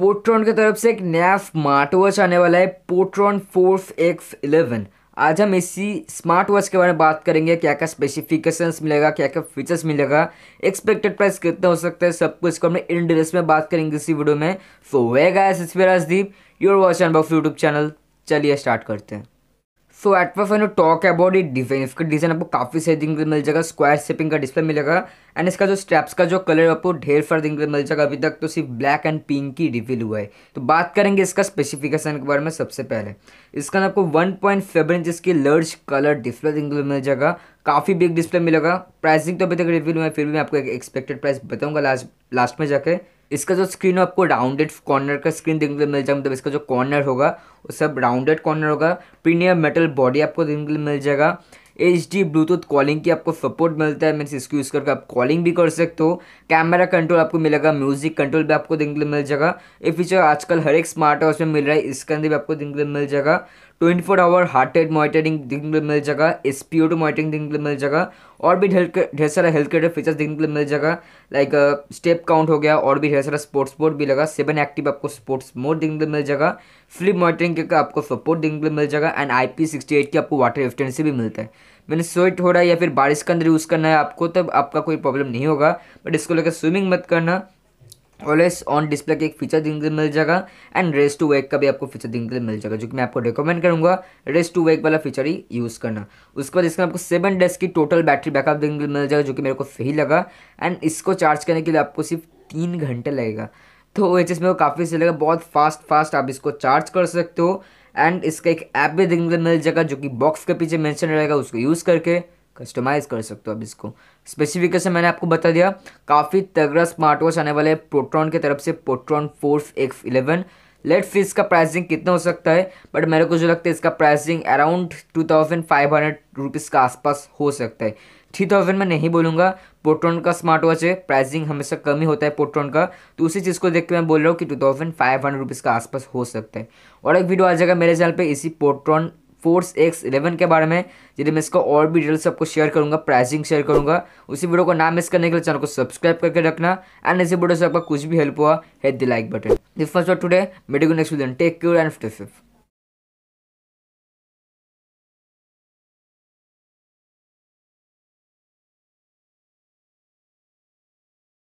पोट्रॉन की तरफ से एक नया स्मार्ट वॉच आने वाला है पोट्रॉन फोर्स एक्स इलेवन आज हम इसी स्मार्ट वॉच के बारे में बात करेंगे क्या क्या स्पेसिफिकेशंस मिलेगा क्या क्या फीचर्स मिलेगा एक्सपेक्टेड प्राइस कितना हो सकता है सब कुछ को हमने इन डिटेल्स में बात करेंगे इसी वीडियो में so hey guys it's your watch and box YouTube channel चलिए स्टार्ट करते हैं so at first no talk about it design इसका डिज़ाइन आपको काफ़ी सही दिन मिल जाएगा स्क्वायर शेपिंग का डिस्प्ले मिलेगा एंड इसका जो स्टेप्स का जो कलर आपको ढेर सारे दिन मिल जाएगा अभी तक तो सिर्फ ब्लैक एंड पिंक ही रिवील हुआ है तो बात करेंगे इसका स्पेसिफिकेशन के बारे में सबसे पहले इसका आपको वन पॉइंट सेवन इंच इसकी लर्ज कलर डिस्प्ले दिन मिल जाएगा काफ़ी बिग डिस्प्ले मिलेगा प्राइसिंग तो अभी तक रिव्यू हुआ है फिर भी मैं आपको एक एक्सपेक्टेड प्राइस बताऊँगा लास्ट लास्ट में जाकर इसका जो स्क्रीन हो आपको राउंडेड कॉर्नर का स्क्रीन देखने को मिल जाएगा मतलब इसका जो कॉर्नर होगा वो सब राउंडेड कॉर्नर होगा प्रीमियम मेटल बॉडी आपको देखने को मिल जाएगा एच डी ब्लूटूथ कॉलिंग की आपको सपोर्ट मिलता है मीन्स इसको यूज़ करके आप कॉलिंग भी कर सकते हो कैमरा कंट्रोल आपको मिलेगा म्यूजिक कंट्रोल भी आपको देखने को मिल जाएगा ये फीचर आजकल हर एक स्मार्ट वॉच में मिल रहा है इसके अंदर भी आपको देखने को मिल जाएगा twenty four hour heart rate monitoring देखने को मिल जाएगा S P O two monitoring देखने को मिल जाएगा और भी ढेर सारा हेल्थ केयर फीचर्स देखने को मिल जाएगा लाइक स्टेप काउंट हो गया और भी ढेर सारा स्पोर्ट्स मोड भी लगा सेवन एक्टिव आपको स्पोर्ट्स मोड देखने को मिल जाएगा फ्लिप मॉनिटरिंग का आपको सपोर्ट देखने को मिल जाएगा and I P sixty eight की आपको वाटर एफिशिएंसी भी मिलता है मैंने स्वेट हो रहा है या फिर बारिश के अंदर यूज़ करना है आपको तब आपका कोई प्रॉब्लम नहीं होगा बट इसको लेकर स्विमिंग मत करना ऑलवेज ऑन डिस्प्ले का एक फीचर देखने मिल जाएगा एंड रेस टू वेक का भी आपको फीचर देखने को मिल जाएगा जो कि मैं आपको रिकमेंड करूंगा रेस टू वेक वाला फीचर ही यूज़ करना उसके बाद इसमें आपको सेवन डेज की टोटल बैटरी बैकअप देखने मिल जाएगा जो कि मेरे को सही लगा एंड इसको चार्ज करने के लिए आपको सिर्फ तीन घंटे लगेगा तो ओ एच एस मेरे को काफ़ी सही लगा बहुत फास्ट फास्ट आप इसको चार्ज कर सकते हो एंड इसका एक ऐप भी देखने को मिल जाएगा जो कि बॉक्स के पीछे मेंशन रहेगा उसको यूज़ करके कस्टमाइज़ कर सकते हो अब इसको स्पेसिफिकेशन मैंने आपको बता दिया काफ़ी तगड़ा स्मार्ट वॉच आने वाले प्रोट्रॉन की तरफ से प्रोट्रॉन फोर्स एक्स इलेवन लेट फी का प्राइसिंग कितना हो सकता है बट मेरे को जो लगता है इसका pricing around two thousand five hundred rupees का आसपास हो सकता है थ्री थाउजेंड में नहीं बोलूँगा पोट्रॉन का स्मार्ट वॉच है प्राइसिंग हमेशा कम ही होता है पोट्रॉन का तो उसी चीज़ को देख के मैं बोल रहा हूँ कि two thousand five hundred rupees का आसपास हो सकता है और एक वीडियो आ जाएगा मेरे चैनल पर इसी पोट्रॉन फोर्स एक्स इलेवन के बारे में यदि मैं इसका और भी डिटेल्स आपको शेयर करूंगा प्राइसिंग शेयर करूंगा उसी वीडियो को ना मिस करने के लिए चैनल को सब्सक्राइब करके रखना एंड इसी वीडियो से आपका कुछ भी हेल्प हुआ hit the like button this first today medical next tech cure and